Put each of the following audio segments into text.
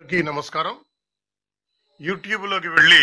అందరికీ నమస్కారం యూట్యూబ్లోకి వెళ్ళి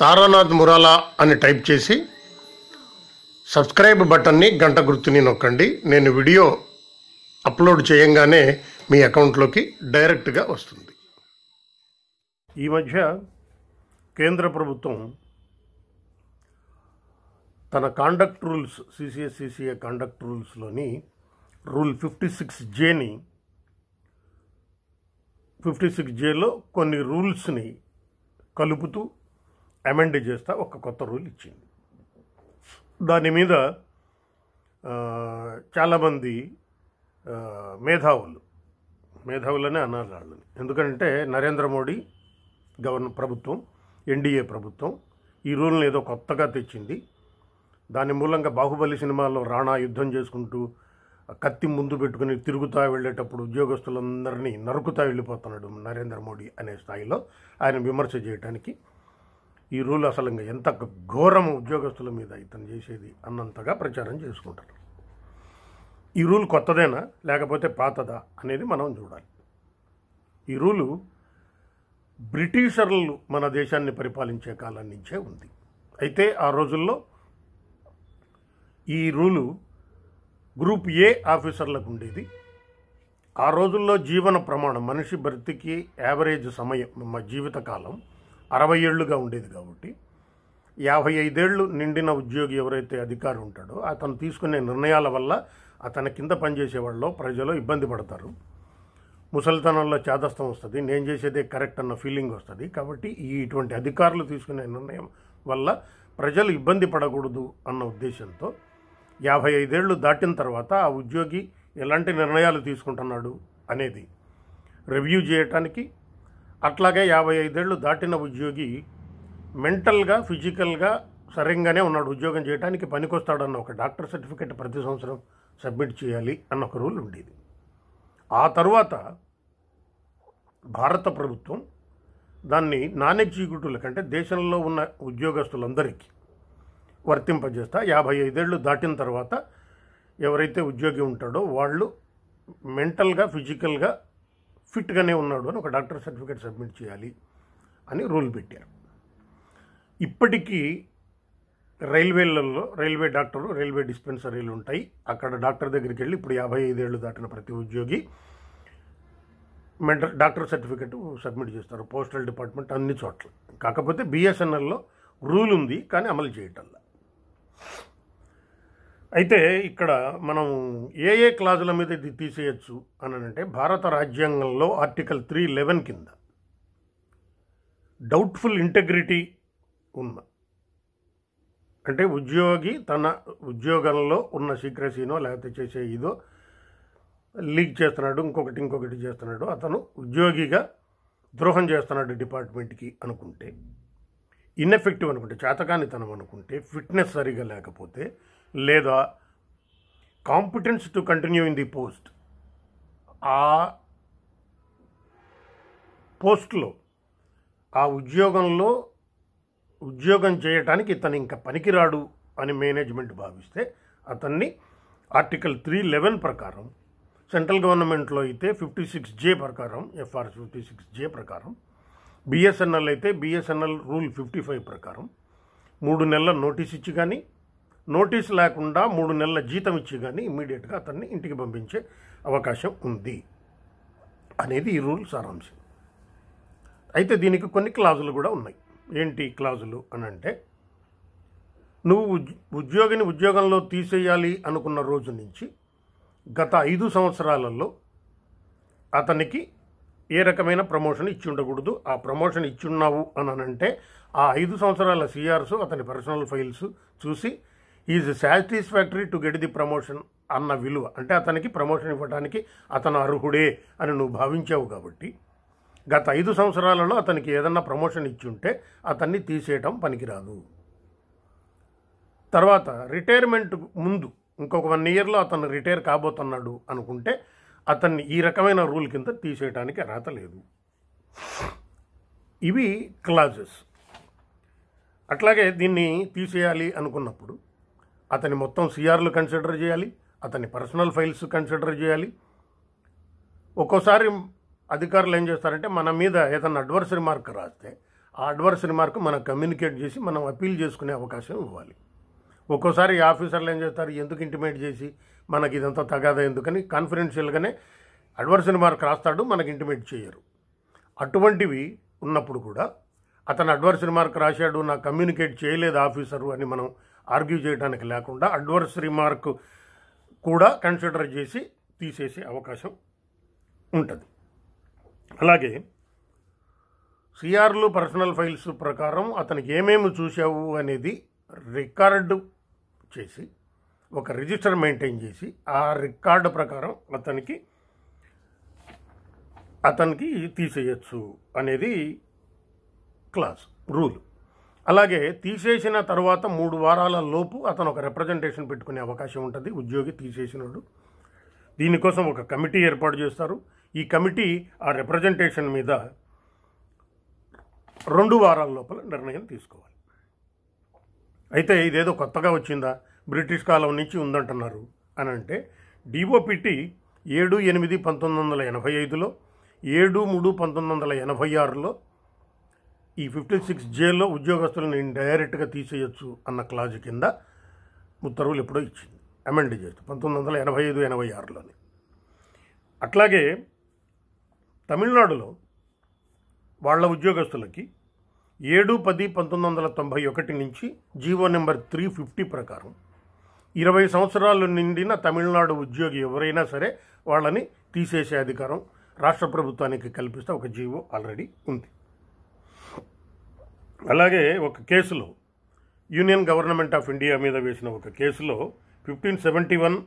తారానాథ్ మురాలా అని టైప్ చేసి సబ్స్క్రైబ్ బటన్ని గంట గుర్తుని నొక్కండి నేను వీడియో అప్లోడ్ చేయంగానే మీ అకౌంట్లోకి డైరెక్ట్గా వస్తుంది ఈ మధ్య కేంద్ర ప్రభుత్వం తన కాండక్ట్ రూల్స్ సిసిఎస్సిసిఏ కాండక్ట్ రూల్స్లోని రూల్ ఫిఫ్టీ సిక్స్ జేని ఫిఫ్టీ సిక్స్ జేలో కొన్ని రూల్స్ని కలుపుతూ అమెండ్ చేస్తా ఒక కొత్త రూల్ ఇచ్చింది దాని మీద చాలామంది మేధావులు మేధావులనే అన్నారు వాళ్ళని ఎందుకంటే నరేంద్ర మోడీ గవర్న ప్రభుత్వం ఎన్డీఏ ప్రభుత్వం ఈ రూల్ని ఏదో కొత్తగా తెచ్చింది దాని మూలంగా బాహుబలి సినిమాలో రాణా యుద్ధం చేసుకుంటూ కత్తి ముందు పెట్టుకుని తిరుగుతా వెళ్ళేటప్పుడు ఉద్యోగస్తులందరినీ నరుకుతా వెళ్ళిపోతున్నాడు నరేంద్ర మోడీ అనే స్థాయిలో ఆయన విమర్శ చేయడానికి ఈ రూల్ అసలు ఇంకా ఎంత ఘోరం ఉద్యోగస్తుల మీద ఇతను చేసేది అన్నంతగా ప్రచారం చేసుకుంటారు ఈ రూల్ కొత్తదేనా లేకపోతే పాతదా అనేది మనం చూడాలి ఈ రూలు బ్రిటిషర్లు మన దేశాన్ని పరిపాలించే కాలం నుంచే ఉంది అయితే ఆ రోజుల్లో ఈ రూలు గ్రూప్ ఏ ఆఫీసర్లకు ఉండేది ఆ రోజుల్లో జీవన ప్రమాణం మనిషి భర్తీకి యావరేజ్ సమయం జీవితకాలం అరవై ఏళ్ళుగా ఉండేది కాబట్టి యాభై ఐదేళ్లు నిండిన ఉద్యోగి ఎవరైతే అధికారి ఉంటాడో అతను తీసుకునే నిర్ణయాల వల్ల అతని కింద పనిచేసే వాళ్ళు ప్రజలు ఇబ్బంది పడతారు ముసలితనంలో చేదస్తం వస్తుంది నేను చేసేదే కరెక్ట్ అన్న ఫీలింగ్ వస్తుంది కాబట్టి ఈ ఇటువంటి అధికారులు తీసుకునే నిర్ణయం వల్ల ప్రజలు ఇబ్బంది పడకూడదు అన్న ఉద్దేశంతో యాభై ఐదేళ్లు దాటిన తర్వాత ఆ ఉద్యోగి ఎలాంటి నిర్ణయాలు తీసుకుంటున్నాడు అనేది రివ్యూ చేయటానికి అట్లాగే యాభై ఐదేళ్లు దాటిన ఉద్యోగి మెంటల్గా ఫిజికల్గా సరిగ్గానే ఉన్నాడు ఉద్యోగం చేయడానికి పనికొస్తాడన్న ఒక డాక్టర్ సర్టిఫికేట్ ప్రతి సంవత్సరం సబ్మిట్ చేయాలి అన్న ఒక రూల్ ఉండేది ఆ తర్వాత భారత ప్రభుత్వం దాన్ని నాన్ ఎగ్జిక్యూటివ్లకు కంటే దేశంలో ఉన్న ఉద్యోగస్తులందరికీ వర్తింపజేస్తా యాభై ఐదేళ్ళు దాటిన తర్వాత ఎవరైతే ఉద్యోగి ఉంటాడో వాళ్ళు మెంటల్గా ఫిజికల్గా ఫిట్గానే ఉన్నాడు అని ఒక డాక్టర్ సర్టిఫికేట్ సబ్మిట్ చేయాలి అని రూల్ పెట్టారు ఇప్పటికీ రైల్వేలలో రైల్వే డాక్టర్లు రైల్వే డిస్పెన్సరీలు ఉంటాయి అక్కడ డాక్టర్ దగ్గరికి వెళ్ళి ఇప్పుడు యాభై ఐదేళ్ళు దాటిన ప్రతి ఉద్యోగి మెంటల్ డాక్టర్ సర్టిఫికెట్ సబ్మిట్ చేస్తారు పోస్టల్ డిపార్ట్మెంట్ అన్ని చోట్ల కాకపోతే బిఎస్ఎన్ఎల్లో రూల్ ఉంది కానీ అమలు చేయటంలా అయితే ఇక్కడ మనం ఏ ఏ క్లాజుల మీద ఇది తీసేయచ్చు అని అంటే భారత రాజ్యాంగంలో ఆర్టికల్ త్రీ లెవెన్ కింద డౌట్ఫుల్ ఇంటగ్రిటీ ఉన్న అంటే ఉద్యోగి తన ఉద్యోగంలో ఉన్న సీక్రసీనో లేకపోతే చేసే ఇదో లీక్ చేస్తున్నాడు ఇంకొకటి ఇంకొకటి చేస్తున్నాడు అతను ఉద్యోగిగా ద్రోహం చేస్తున్నాడు డిపార్ట్మెంట్కి అనుకుంటే ఇన్ఎఫెక్టివ్ అనుకుంటే చేతకానితనం అనుకుంటే ఫిట్నెస్ సరిగా లేకపోతే లేదా competence to continue in the post ఆ పోస్ట్లో ఆ ఉద్యోగంలో ఉద్యోగం చేయటానికి ఇతను ఇంకా పనికిరాడు అని మేనేజ్మెంట్ భావిస్తే అతన్ని ఆర్టికల్ త్రీ లెవెన్ ప్రకారం సెంట్రల్ గవర్నమెంట్లో అయితే ఫిఫ్టీ సిక్స్ జే ప్రకారం ఎఫ్ఆర్ ఫిఫ్టీ సిక్స్ జే ప్రకారం బిఎస్ఎన్ఎల్ అయితే బిఎస్ఎన్ఎల్ రూల్ ఫిఫ్టీ ఫైవ్ ప్రకారం మూడు నెలల నోటీస్ ఇచ్చి కానీ నోటీస్ లేకుండా మూడు నెలల జీతం ఇచ్చి కానీ ఇమీడియట్గా అతన్ని ఇంటికి పంపించే అవకాశం ఉంది అనేది ఈ రూల్ సారాంశం అయితే దీనికి కొన్ని క్లాజులు కూడా ఉన్నాయి ఏంటి క్లాజులు అని అంటే నువ్వు ఉద్యోగిని ఉద్యోగంలో తీసేయాలి అనుకున్న రోజు నుంచి గత ఐదు సంవత్సరాలలో అతనికి ఏ రకమైన ప్రమోషన్ ఇచ్చి ఉండకూడదు ఆ ప్రమోషన్ ఇచ్చున్నావు అని అంటే ఆ ఐదు సంవత్సరాల సిఆర్స్ అతని పర్సనల్ ఫైల్స్ చూసి is satisfactory to get the promotion అన్న విలువ అంటే అతనికి ప్రమోషన్ ఇవ్వడానికి అతను అర్హుడే అని నువ్వు భావించావు కాబట్టి గత ఐదు సంవత్సరాలలో అతనికి ఏదన్నా ప్రమోషన్ ఇచ్చి ఉంటే అతన్ని తీసేయటం పనికిరాదు తర్వాత రిటైర్మెంట్ ముందు ఇంకొక వన్ ఇయర్లో అతను రిటైర్ కాబోతున్నాడు అనుకుంటే అతన్ని ఈ రకమైన రూల్ కింద తీసేయడానికి అర్హత లేదు ఇవి క్లాజెస్ అట్లాగే దీన్ని తీసేయాలి అనుకున్నప్పుడు అతని మొత్తం సిఆర్లు కన్సిడర్ చేయాలి అతని పర్సనల్ ఫైల్స్ కన్సిడర్ చేయాలి ఒక్కోసారి అధికారులు ఏం చేస్తారంటే మన మీద ఏదైనా అడ్వర్స్ రిమార్క్ రాస్తే ఆ అడ్వర్స్ రిమార్క్ మనం కమ్యూనికేట్ చేసి మనం అపీల్ చేసుకునే అవకాశం ఇవ్వాలి ఒక్కోసారి ఆఫీసర్లు ఏం చేస్తారు ఎందుకు ఇంటిమేట్ చేసి మనకి ఇదంతా తగాదా ఎందుకని కాన్ఫిడెన్షియల్గానే అడ్వర్సరీ మార్క్ రాస్తాడు మనకి ఇంటిమేట్ చేయరు అటువంటివి ఉన్నప్పుడు కూడా అతను అడ్వర్సరీ మార్క్ రాశాడు నాకు కమ్యూనికేట్ చేయలేదు ఆఫీసరు అని మనం ఆర్గ్యూ చేయడానికి లేకుండా అడ్వర్సరీ మార్క్ కూడా కన్సిడర్ చేసి తీసేసే అవకాశం ఉంటుంది అలాగే సిఆర్లు పర్సనల్ ఫైల్స్ ప్రకారం అతనికి ఏమేమి చూశావు అనేది రికార్డు చేసి ఒక రిజిస్టర్ మెయింటైన్ చేసి ఆ రికార్డు ప్రకారం అతనికి అతనికి తీసేయచ్చు అనేది క్లాస్ రూల్ అలాగే తీసేసిన తర్వాత మూడు వారాల లోపు అతను ఒక రిప్రజెంటేషన్ పెట్టుకునే అవకాశం ఉంటుంది ఉద్యోగి తీసేసినాడు దీనికోసం ఒక కమిటీ ఏర్పాటు చేస్తారు ఈ కమిటీ ఆ రిప్రజెంటేషన్ మీద రెండు వారాల లోపల నిర్ణయం తీసుకోవాలి అయితే ఇదేదో కొత్తగా వచ్చిందా బ్రిటిష్ కాలం నుంచి ఉందంటున్నారు అని అంటే డిఓపిటి ఏడు ఎనిమిది పంతొమ్మిది వందల ఎనభై ఐదులో ఏడు మూడు పంతొమ్మిది వందల ఎనభై ఆరులో ఈ ఫిఫ్టీ సిక్స్ జేలో ఉద్యోగస్తులను డైరెక్ట్గా తీసేయచ్చు అన్న క్లాజ్ కింద ఉత్తర్వులు ఎప్పుడో ఇచ్చింది అమెండ్ చేస్తూ పంతొమ్మిది వందల ఎనభై ఐదు ఎనభై ఆరులోని అట్లాగే తమిళనాడులో వాళ్ళ ఉద్యోగస్తులకి ఏడు పది పంతొమ్మిది వందల తొంభై ఒకటి నుంచి జీవో నెంబర్ త్రీ ఫిఫ్టీ ప్రకారం ఇరవై సంవత్సరాలు నిండిన తమిళనాడు ఉద్యోగి ఎవరైనా సరే వాళ్ళని తీసేసే అధికారం రాష్ట్ర ప్రభుత్వానికి కల్పిస్తే ఒక జీవో ఆల్రెడీ ఉంది అలాగే ఒక కేసులో యూనియన్ గవర్నమెంట్ ఆఫ్ ఇండియా మీద వేసిన ఒక కేసులో fifteen seventy one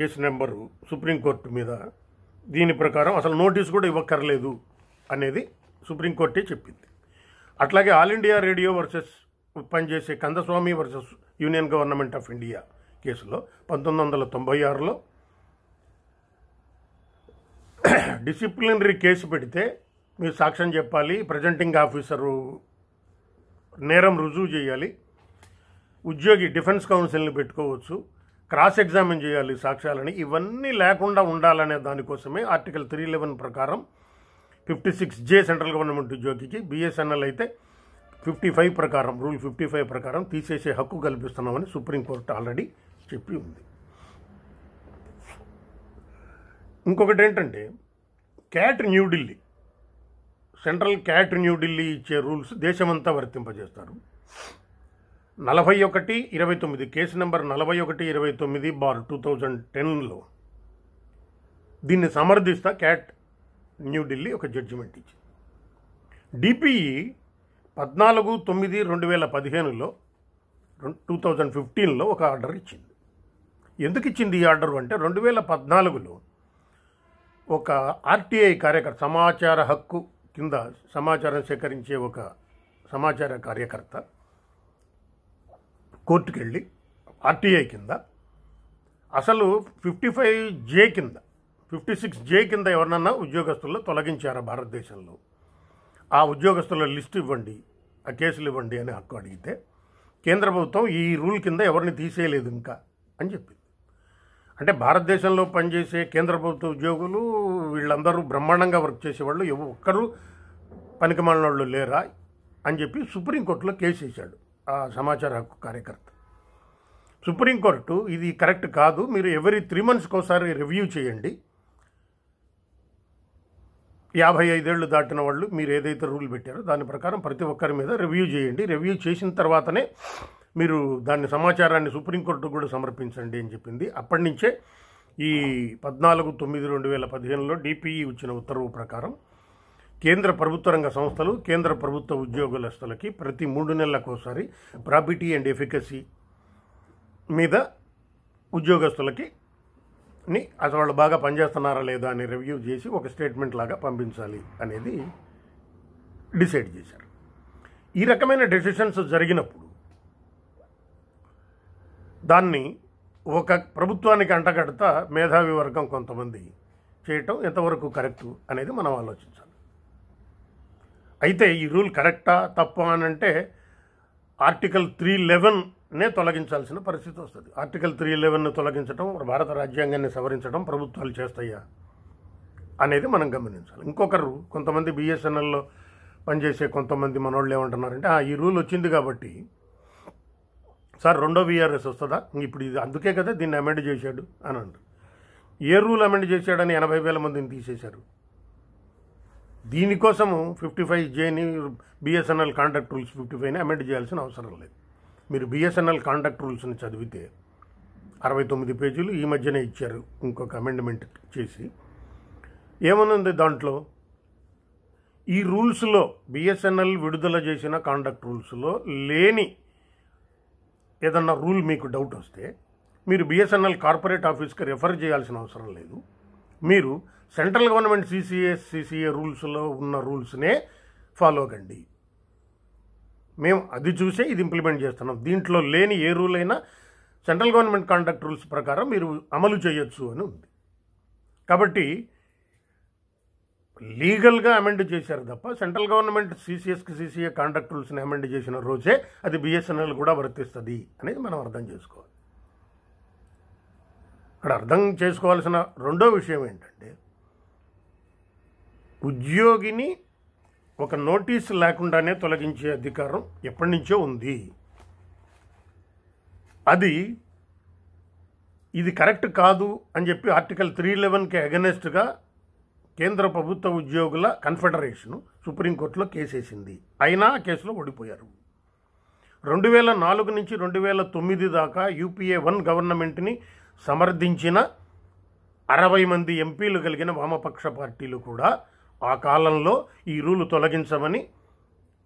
case number supreme court మీద దీని ప్రకారం అసలు నోటీస్ కూడా ఇవ్వక్కర్లేదు అనేది సుప్రీంకోర్టే చెప్పింది అట్లాగే ఆల్ ఇండియా రేడియో వర్సెస్ పనిచేసే Kandaswamy versus union government of India కేసులో పంతొమ్మిది వందల తొంభై ఆరులో డిసిప్లినరీ కేసు పెడితే మీరు సాక్ష్యం చెప్పాలి ప్రజెంటింగ్ ఆఫీసరు నేరం రుజువు చేయాలి ఉద్యోగి డిఫెన్స్ కౌన్సిల్ని పెట్టుకోవచ్చు క్రాస్ ఎగ్జామిన్ చేయాలి సాక్ష్యాలని ఇవన్నీ లేకుండా ఉండాలనే దానికోసమే ఆర్టికల్ త్రీ లెవెన్ ప్రకారం fifty six J central government ఉద్యోగికి బిఎస్ఎన్ఎల్ అయితే ఫిఫ్టీ ఫైవ్ ప్రకారం రూల్ ఫిఫ్టీ ఫైవ్ ప్రకారం తీసేసే హక్కు కల్పిస్తున్నామని సుప్రీంకోర్టు ఆల్రెడీ చెప్పి ఉంది ఇంకొకటి ఏంటంటే CAT New Delhi central CAT New Delhi ఇచ్చే రూల్స్ దేశమంతా వర్తింపజేస్తారు నలభై ఒకటి ఇరవై తొమ్మిది కేసు నెంబర్ నలభై ఒకటి ఇరవై తొమ్మిది బార్ టూ థౌజండ్ టెన్లో దీన్ని సమర్థిస్తా క్యాట్ న్యూఢిల్లీ ఒక జడ్జిమెంట్ ఇచ్చింది డిపిఈ e పద్నాలుగు తొమ్మిది రెండు వేల పదిహేనులో టూ థౌజండ్ ఫిఫ్టీన్లో ఒక ఆర్డర్ ఇచ్చింది ఎందుకు ఇచ్చింది ఈ ఆర్డర్ అంటే రెండు వేల పద్నాలుగులో ఒక ఆర్టీఐ కార్యకర్త సమాచార హక్కు కింద సమాచారం సేకరించే ఒక సమాచార కార్యకర్త కోర్టుకెళ్ళి ఆర్టీఐ కింద అసలు ఫిఫ్టీ ఫైవ్ జే కింద ఫిఫ్టీ సిక్స్ జే కింద ఎవరినన్నా ఉద్యోగస్తుల్లో తొలగించారా భారతదేశంలో ఆ ఉద్యోగస్తుల లిస్ట్ ఇవ్వండి ఆ కేసులు ఇవ్వండి అని హక్కు అడిగితే కేంద్ర ప్రభుత్వం ఈ రూల్ కింద ఎవరిని తీసేయలేదు ఇంకా అని చెప్పింది అంటే భారతదేశంలో పనిచేసే కేంద్ర ప్రభుత్వ ఉద్యోగులు వీళ్ళందరూ బ్రహ్మాండంగా వర్క్ చేసేవాళ్ళు ఒక్కరు వాళ్ళు లేరా అని చెప్పి సుప్రీంకోర్టులో కేసు వేశాడు ఆ సమాచార హక్కు కార్యకర్త సుప్రీంకోర్టు ఇది కరెక్ట్ కాదు మీరు ఎవరి త్రీ మంత్స్కి ఒకసారి రివ్యూ చేయండి యాభై ఐదేళ్లు దాటిన వాళ్ళు మీరు ఏదైతే రూల్ పెట్టారో దాని ప్రకారం ప్రతి ఒక్కరి మీద రివ్యూ చేయండి రివ్యూ చేసిన తర్వాతనే మీరు దాని సమాచారాన్ని సుప్రీంకోర్టుకు కూడా సమర్పించండి అని చెప్పింది అప్పటి నుంచే ఈ పద్నాలుగు తొమ్మిది రెండు వేల పదిహేనులో డిపిఈ ఇచ్చిన ఉత్తర్వు ప్రకారం కేంద్ర ప్రభుత్వ రంగ సంస్థలు కేంద్ర ప్రభుత్వ ఉద్యోగులస్తులకి ప్రతి మూడు నెలలకోసారి ప్రాపిటీ అండ్ ఎఫికసీ మీద ఉద్యోగస్తులకి ని అసలు వాళ్ళు బాగా పనిచేస్తున్నారా లేదా అని రివ్యూ చేసి ఒక స్టేట్మెంట్ లాగా పంపించాలి అనేది డిసైడ్ చేశారు ఈ రకమైన డెసిషన్స్ జరిగినప్పుడు దాన్ని ఒక ప్రభుత్వానికి అంటగడతా మేధావి వర్గం కొంతమంది చేయటం ఎంతవరకు కరెక్టు అనేది మనం ఆలోచించాలి అయితే ఈ రూల్ కరెక్టా తప్ప అని అంటే ఆర్టికల్ త్రీ లెవెన్ నే తొలగించాల్సిన పరిస్థితి వస్తుంది ఆర్టికల్ త్రీ ఎలెవెన్ను తొలగించడం భారత రాజ్యాంగాన్ని సవరించడం ప్రభుత్వాలు చేస్తాయా అనేది మనం గమనించాలి ఇంకొకరు కొంతమంది బిఎస్ఎన్ఎల్లో పనిచేసే కొంతమంది మనోళ్ళు ఏమంటున్నారంటే ఈ రూల్ వచ్చింది కాబట్టి సార్ రెండో బీఆర్ఎస్ వస్తుందా ఇప్పుడు ఇది అందుకే కదా దీన్ని అమెండ్ చేశాడు అని అంటారు ఏ రూల్ అమెండ్ చేశాడని ఎనభై వేల మందిని తీసేశారు దీనికోసము ఫిఫ్టీ ఫైవ్ జేని బిఎస్ఎన్ఎల్ కాంట్రాక్ట్ రూల్స్ ఫిఫ్టీ ఫైవ్ని అమెండ్ చేయాల్సిన అవసరం లేదు మీరు బిఎస్ఎన్ఎల్ కాంటాక్ట్ రూల్స్ని చదివితే అరవై తొమ్మిది పేజీలు ఈ మధ్యనే ఇచ్చారు ఇంకొక అమెండ్మెంట్ చేసి ఏమనుంది దాంట్లో ఈ రూల్స్లో బిఎస్ఎన్ఎల్ విడుదల చేసిన కాండక్ట్ రూల్స్లో లేని ఏదన్నా రూల్ మీకు డౌట్ వస్తే మీరు బిఎస్ఎన్ఎల్ కార్పొరేట్ ఆఫీస్కి రెఫర్ చేయాల్సిన అవసరం లేదు మీరు సెంట్రల్ గవర్నమెంట్ సిసిఎస్ సిసిఏ రూల్స్లో ఉన్న రూల్స్నే ఫాలో కండి మేము అది చూసే ఇది ఇంప్లిమెంట్ చేస్తున్నాం దీంట్లో లేని ఏ రూల్ అయినా సెంట్రల్ గవర్నమెంట్ కాంట్రాక్ట్ రూల్స్ ప్రకారం మీరు అమలు చేయొచ్చు అని ఉంది కాబట్టి లీగల్గా అమెండ్ చేశారు తప్ప సెంట్రల్ గవర్నమెంట్ సీసీఎస్కి సీసీఏ కాంట్రాక్ట్ రూల్స్ని అమెండ్ చేసిన రోజే అది బిఎస్ఎన్ఎల్ కూడా వర్తిస్తుంది అనేది మనం అర్థం చేసుకోవాలి ఇక్కడ అర్థం చేసుకోవాల్సిన రెండో విషయం ఏంటంటే ఉద్యోగిని ఒక నోటీసు లేకుండానే తొలగించే అధికారం ఎప్పటి నుంచో ఉంది అది ఇది కరెక్ట్ కాదు అని చెప్పి ఆర్టికల్ త్రీ లెవెన్కి అగెనెస్ట్గా కేంద్ర ప్రభుత్వ ఉద్యోగుల కన్ఫెడరేషను సుప్రీంకోర్టులో కేసేసింది అయినా కేసులో ఓడిపోయారు రెండు వేల నాలుగు నుంచి రెండు వేల తొమ్మిది దాకా యూపీఏ వన్ గవర్నమెంట్ని సమర్థించిన అరవై మంది ఎంపీలు కలిగిన వామపక్ష పార్టీలు కూడా ఆ కాలంలో ఈ రూలు తొలగించమని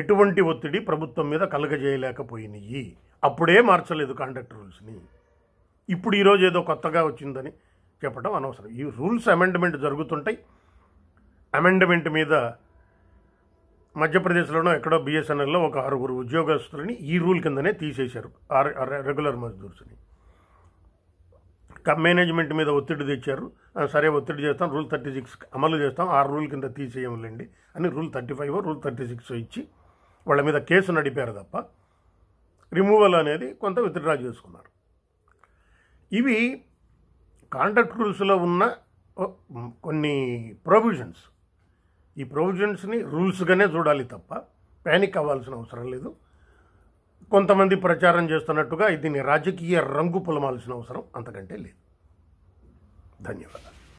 ఎటువంటి ఒత్తిడి ప్రభుత్వం మీద కలగజేయలేకపోయినాయి అప్పుడే మార్చలేదు కాండక్ట్ రూల్స్ని ఇప్పుడు ఈరోజు ఏదో కొత్తగా వచ్చిందని చెప్పడం అనవసరం ఈ రూల్స్ అమెండ్మెంట్ జరుగుతుంటాయి అమెండ్మెంట్ మీద మధ్యప్రదేశ్లోనో ఎక్కడో బిఎస్ఎన్ఎల్లో ఒక ఆరుగురు ఉద్యోగస్తులని ఈ రూల్ కిందనే తీసేశారు రెగ్యులర్ మజ్దూర్స్ని మేనేజ్మెంట్ మీద ఒత్తిడి తెచ్చారు సరే ఒత్తిడి చేస్తాం రూల్ థర్టీ సిక్స్ అమలు చేస్తాం ఆ రూల్ కింద తీసేయములండి అని rule thirty five rule thirty six ఇచ్చి వాళ్ళ మీద కేసు నడిపారు తప్ప రిమూవల్ అనేది కొంత విత్డ్రా చేసుకున్నారు ఇవి కాంట్రాక్ట్ రూల్స్లో ఉన్న కొన్ని ప్రొవిజన్స్ ఈ ప్రొవిజన్స్ని రూల్స్గానే చూడాలి తప్ప ప్యానిక్ అవ్వాల్సిన అవసరం లేదు కొంతమంది ప్రచారం చేస్తున్నట్టుగా దీన్ని రాజకీయ రంగు పొలమాల్సిన అవసరం అంతకంటే లేదు ధన్యవాదాలు